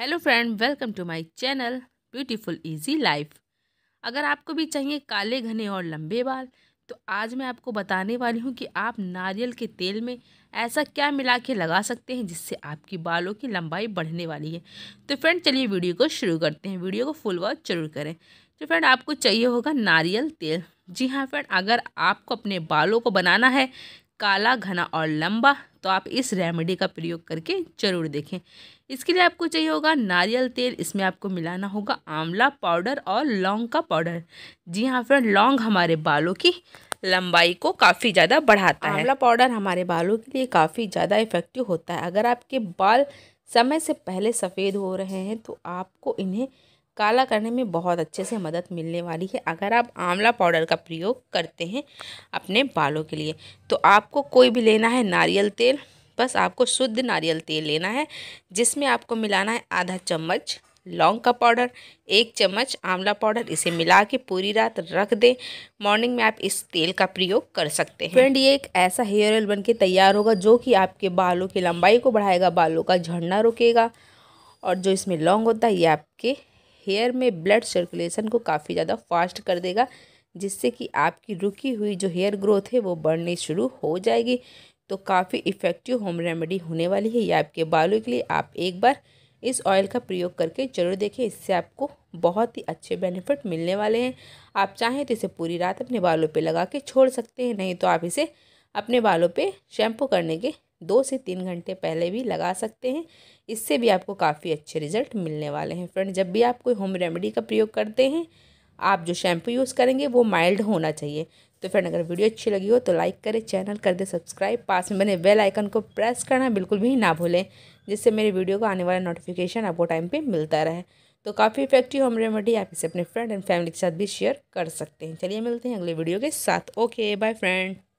hello friend welcome to my channel beautiful easy life अगर आपको भी चाहिए काले घने और लंबे बाल तो आज मैं आपको बताने वाली हूँ कि आप नारियल के तेल में ऐसा क्या मिला के लगा सकते हैं जिससे आपकी बालों की लंबाई बढ़ने वाली है तो फ्रेंड चलिए वीडियो को शुरू करते हैं वीडियो को फुल वॉच जरूर करें तो फ्रेंड आपको चाहिए होगा नारियल तेल जी हाँ फ्रेंड अगर आपको अपने बालों को बनाना है काला घना और लंबा तो आप इस रेमेडी का प्रयोग करके ज़रूर देखें इसके लिए आपको चाहिए होगा नारियल तेल इसमें आपको मिलाना होगा आंवला पाउडर और लौंग का पाउडर जी हाँ फ्रेंड लौंग हमारे बालों की लंबाई को काफ़ी ज़्यादा बढ़ाता है आंवला पाउडर हमारे बालों के लिए काफ़ी ज़्यादा इफेक्टिव होता है अगर आपके बाल समय से पहले सफ़ेद हो रहे हैं तो आपको इन्हें काला करने में बहुत अच्छे से मदद मिलने वाली है अगर आप आंवला पाउडर का प्रयोग करते हैं अपने बालों के लिए तो आपको कोई भी लेना है नारियल तेल बस आपको शुद्ध नारियल तेल लेना है जिसमें आपको मिलाना है आधा चम्मच लौंग का पाउडर एक चम्मच आंवला पाउडर इसे मिला के पूरी रात रख दें मॉर्निंग में आप इस तेल का प्रयोग कर सकते हैं फ्रेंड ये एक ऐसा हेयर ऑयल बनके तैयार होगा जो कि आपके बालों की लंबाई को बढ़ाएगा बालों का झड़ना रुकेगा और जो इसमें लौंग होता है ये आपके हेयर में ब्लड सर्कुलेशन को काफ़ी ज़्यादा फास्ट कर देगा जिससे कि आपकी रुकी हुई जो हेयर ग्रोथ है वो बढ़नी शुरू हो जाएगी तो काफ़ी इफ़ेक्टिव होम रेमेडी होने वाली है ये आपके बालों के लिए आप एक बार इस ऑयल का प्रयोग करके जरूर देखें इससे आपको बहुत ही अच्छे बेनिफिट मिलने वाले हैं आप चाहें तो इसे पूरी रात अपने बालों पे लगा के छोड़ सकते हैं नहीं तो आप इसे अपने बालों पे शैम्पू करने के दो से तीन घंटे पहले भी लगा सकते हैं इससे भी आपको काफ़ी अच्छे रिजल्ट मिलने वाले हैं फ्रेंड जब भी आप कोई होम रेमेडी का प्रयोग करते हैं आप जो शैम्पू यूज़ करेंगे वो माइल्ड होना चाहिए तो फ्रेंड अगर वीडियो अच्छी लगी हो तो लाइक करें चैनल कर दे सब्सक्राइब पास में बने बेल आइकन को प्रेस करना बिल्कुल भी ना भूलें जिससे मेरे वीडियो को आने वाला नोटिफिकेशन आपको टाइम पे मिलता रहे तो काफ़ी इफेक्टिव होम रेमेडी आप इसे अपने फ्रेंड एंड फैमिली के साथ भी शेयर कर सकते हैं चलिए मिलते हैं अगले वीडियो के साथ ओके बाय फ्रेंड